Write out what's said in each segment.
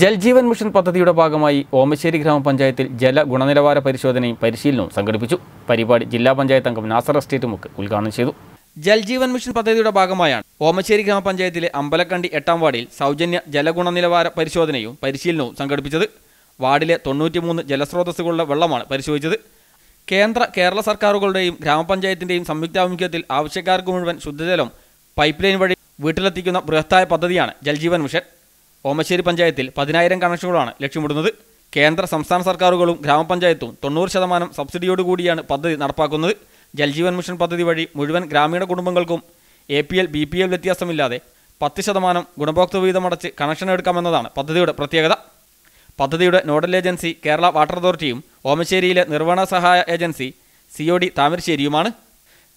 Jal Jeevan mission പദ്ധതിയുടെ ഭാഗമായി ഓമശ്ശേരി ഗ്രാമപഞ്ചായത്തിൽ ജല ഗുണനിലവാര പരിശോധനയും പരിശീലനവും സംഘടിപ്പിച്ചു പരിപാടി ജില്ലാ പഞ്ചായത്ത് അംഗം നാസർ എസ്റ്റേറ്റ് മുക്ക് ഉദ്ഘാടനം ചെയ്തു ജൽജീവൻ മിഷൻ പദ്ധതിയുടെ ഭാഗമായാണ് ഓമശ്ശേരി ഗ്രാമപഞ്ചായത്തിലെ അമ്പലക്കണ്ടി എട്ടാം വാർഡിൽ സൗജന്യ ജലഗുണനിലവാര പരിശോധനയും പരിശീലനവും സംഘടിപ്പിച്ചത് വാർഡിലെ തൊണ്ണൂറ്റിമൂന്ന് ജലസ്രോതസ്സുകളുടെ വെള്ളമാണ് പരിശോധിച്ചത് കേന്ദ്ര കേരള സർക്കാരുകളുടെയും ഗ്രാമപഞ്ചായത്തിൻ്റെയും സംയുക്താഭിമുഖ്യത്തിൽ ആവശ്യക്കാർക്ക് മുഴുവൻ ശുദ്ധജലം പൈപ്പ് ലൈൻ വഴി വീട്ടിലെത്തിക്കുന്ന ബൃഹത്തായ പദ്ധതിയാണ് ജൽജീവൻ മിഷൻ ഓമശ്ശേരി പഞ്ചായത്തിൽ പതിനായിരം കണക്ഷനുകളാണ് ലക്ഷ്യമിടുന്നത് കേന്ദ്ര സംസ്ഥാന സർക്കാരുകളും ഗ്രാമപഞ്ചായത്തും തൊണ്ണൂറ് ശതമാനം സബ്സിഡിയോടുകൂടിയാണ് പദ്ധതി നടപ്പാക്കുന്നത് ജൽജീവൻ മിഷൻ പദ്ധതി വഴി മുഴുവൻ ഗ്രാമീണ കുടുംബങ്ങൾക്കും A P L B P L വ്യത്യാസമില്ലാതെ പത്ത് ശതമാനം ഗുണഭോക്തൃ വീതമടച്ച് കണക്ഷൻ എടുക്കാമെന്നതാണ് പദ്ധതിയുടെ പ്രത്യേകത പദ്ധതിയുടെ നോഡൽ ഏജൻസി കേരള വാട്ടർ അതോറിറ്റിയും ഓമശ്ശേരിയിലെ നിർവഹണ സഹായ ഏജൻസി സി ഒ ഡി താമരശ്ശേരിയുമാണ്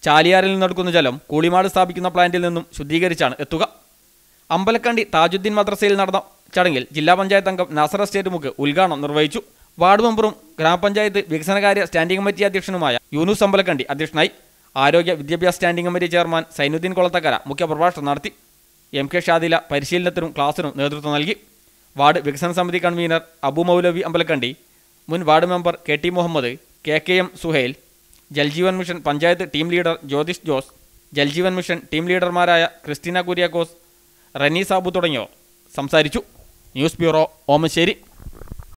ചാലിയാറിൽ നിന്നെടുക്കുന്ന ജലം കൂളിമാട് സ്ഥാപിക്കുന്ന പ്ലാന്റിൽ നിന്നും ശുദ്ധീകരിച്ചാണ് എത്തുക അമ്പലക്കണ്ടി താജുദ്ദീൻ മദ്രസയിൽ നടന്ന ചടങ്ങിൽ ജില്ലാ പഞ്ചായത്ത് അംഗം നാസർ എസ്റ്റേറ്റ് മുഖ് ഉദ്ഘാടനം നിർവഹിച്ചു വാർഡ് മെമ്പറും ഗ്രാമപഞ്ചായത്ത് വികസനകാര്യ സ്റ്റാൻഡിംഗ് കമ്മിറ്റി അധ്യക്ഷനുമായ യൂനുസ് അമ്പലക്കണ്ടി അധ്യക്ഷനായി ആരോഗ്യ വിദ്യാഭ്യാസ standing committee chairman Zainuddin Kolathakkara പ്രഭാഷണം നടത്തി എം കെ ഷാദില പരിശീലനത്തിനും ക്ലാസിനും നേതൃത്വം നൽകി വാർഡ് വികസന സമിതി കൺവീനർ അബു മൗലവി അമ്പലക്കണ്ടി മുൻ ward member K T Muhammad K K M Suhail Jal Jeevan mission panchayat team leader Jyothish Jose Jal Jeevan mission team ലീഡർമാരായ ക്രിസ്റ്റീന കുര്യാക്കോസ് റനീസാബു തുടങ്ങിയവർ സംസാരിച്ചു ന്യൂസ് ബ്യൂറോ ഓമശ്ശേരി